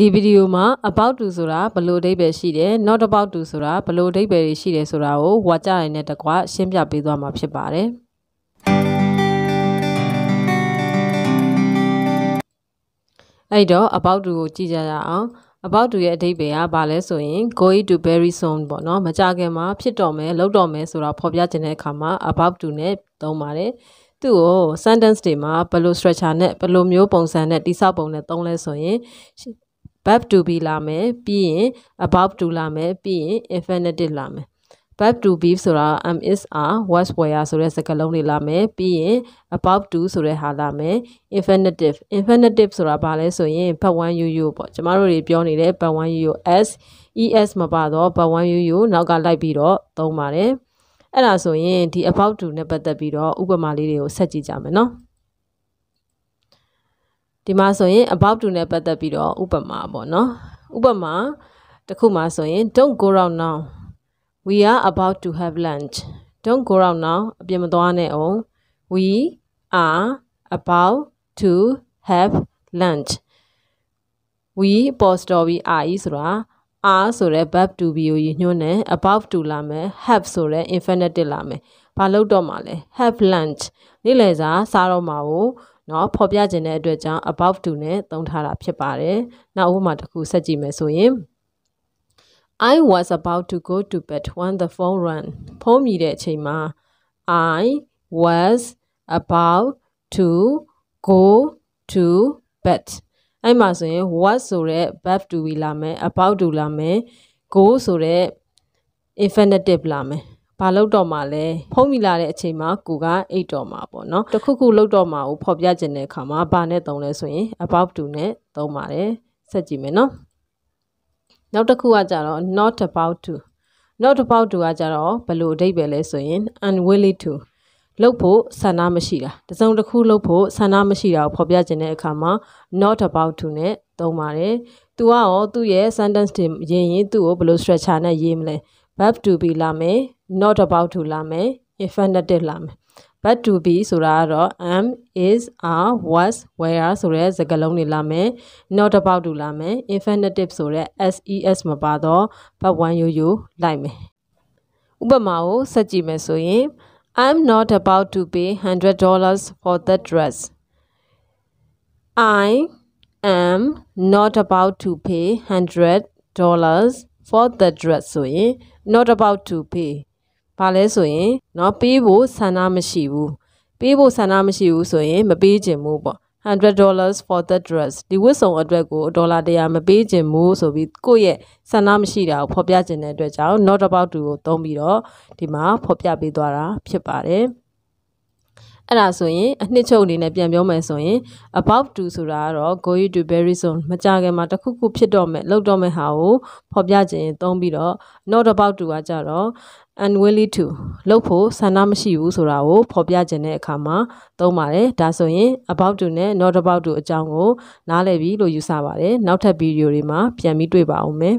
ဒီဗီဒီယိုမှာ about to ဆိုတာဘယ်လိုအဓိပ္ပာယ်ရှိတယ် not about to ဆိုတာဘယ်လိုအဓိပ္ပာယ်တွေရှိတယ်ဆိုတာကိုဝါကြရင်းနဲ့တကွရှင်းပြပေးသွားမှာဖြစ်ပါတယ်အဲ့တော့ about to ကိုကြည့်ကြရအောင် about to ရဲ့အဓိပ္ပာယ်ကဘာလဲဆိုရင် going to very soon ပေါ့နော်မကြခင်မှာဖြစ်တော့မယ်လုပ်တော့မယ်ဆိုတာဖော်ပြခြင်းတဲ့အခါမှာ about to နဲ့သုံးပါတယ်သူ့ကို sentence တွေမှာဘယ်လို structure နဲ့ဘယ်လိုမျိုးပုံစံနဲ့တိစောက်ပုံနဲ့သုံးလဲဆိုရင် verb to be လာမယ်ပြီးရင် about to လာမယ်ပြီးရင် infinitive လာမယ် verb to be ဆိုတာ am is are was were ဆိုတဲ့စကားလုံးတွေလာမယ်ပြီးရင် about to ဆိုတဲ့ဟာလာမယ် infinitive infinitive ဆိုတာဘာလဲဆိုရင် but one you you ပေါ့ကျမတို့တွေပြောနေတဲ့ but one you you s es မပါတော့ but one you you နောက်ကလိုက်ပြီးတော့သုံးပါတယ်အဲ့ဒါဆိုရင်ဒီ about to နဲ့ပတ်သက်ပြီးတော့ဥပမာလေးတွေကိုဆက်ကြည့်ကြမယ်နော်ဒီမှာဆိုရင် about to နဲ့ပတ်သက်ပြီးတော့ဥပမာပေါ့နော်ဥပမာတစ်ခုမှာဆိုရင် don't go out now we are about to have lunch don't go out now အပြင်မသွားနဲ့အောင် we are about to have lunch we ပေါ်စတော်ပြီး are ဆိုတာ are ဆိုတဲ့ verb to be ကိုညွှန်းတယ် about to လာမယ် have ဆိုတဲ့ infinitive လာမယ်ဘာလို့တော့မှာလဲ have lunch နေ့လယ်စာစားတော့မှာကိုနော်ဖော်ပြခြင်းတဲ့အတွက်ကြောင့် about to နဲ့သုံးထားတာဖြစ်ပါတယ်။နောက်ဥပမာတစ်ခုဆက်ကြည့်မယ်ဆိုရင် I was about to go to bed when the phone rang ဖုန်းမြည်တဲ့အချိန်မှာ I was about to go to bed အဲ့မှာဆိုရင် was ဆိုတဲ့ verb to be လာမယ် about to လာမယ် go ဆိုတဲ့ infinitive လာမယ်ဘာလို့တော့မှလဲဖုံးမိလာတဲ့အချိန်မှာကိုကအိတ်တော်မှာပေါ့နော်တခုခုလောက်တော့မှကိုဖော်ပြခြင်းတဲ့အခါမှာဘာနဲ့သုံးလဲဆိုရင် about to နဲ့သုံးပါတယ်ဆက်ကြည့်မယ်နော်နောက်တစ်ခုကကြတော့ not about to not about to ကကြတော့ဘယ်လိုအဓိပ္ပာယ်လဲဆိုရင် unwilling to လုပ်ဖို့ဆန္ဒမရှိတာတစုံတစ်ခုလုပ်ဖို့ဆန္ဒမရှိတာကိုဖော်ပြခြင်းတဲ့အခါမှာ not about to နဲ့သုံးပါတယ်သူကရောသူ့ရဲ့ sentence တွေရေးရင်သူ့ကိုဘယ်လို structure နဲ့ရေးမလဲ verb to be လာမယ် not about ထူလာမယ် infinitive လာမယ် but to be ဆိုတာကတော့ am is are was were ဆိုတဲ့စကားလုံးတွေလာမယ် not about ထူလာမယ် infinitive ဆိုတဲ့ ses မပါတော့ but Sajime soye, i I'm not about to pay $100 for the dress. I am not about to pay $100 for the dress. So, not about to pay. ။ဘာလဲဆိုရင်နော်ပေးဖို့ဆန္ဒမရှိဘူး။ပေးဖို့ဆန္ဒမရှိဘူးဆိုရင်မပေးချင်ဘူးပေါ့။100 dollars for the dress ဒီဝတ်စုံအတွက်ကိုဒေါ်လာ100မပေးခြင်းမို့ဆိုပြီးကိုယ့်ရဲ့ဆန္ဒမရှိတာကိုဖော်ပြခြင်းတဲ့အတွက်ကြောင့် not about to ကိုသုံးပြီးတော့ဒီမှာဖော်ပြပေးသွားတာဖြစ်ပါတယ်။အဲ့ဒါဆိုရင်အနှစ်ချုပ်အနေနဲ့ပြန်ပြောမယ်ဆိုရင် about to ဆိုတာကတော့ going to very soon မကြခင်မှာတစ်ခုခုဖြစ်တော့မယ်လုပ်တော့မယ်ဟာကိုဖော်ပြခြင်းသုံးပြီးတော့ not about to ကကြတော့ unwilling to လုပ်ဖို့ဆန္ဒမရှိဘူးဆိုတာကိုဖော်ပြခြင်းတဲ့အခါမှာသုံးပါတယ်ဒါဆိုရင် about to နဲ့ not about to အကြောင်းကိုနားလည်ပြီးလို့ယူဆပါတယ်နောက်ထပ်ဗီဒီယိုတွေမှာပြန်ပြီးတွေ့ပါအောင်မယ်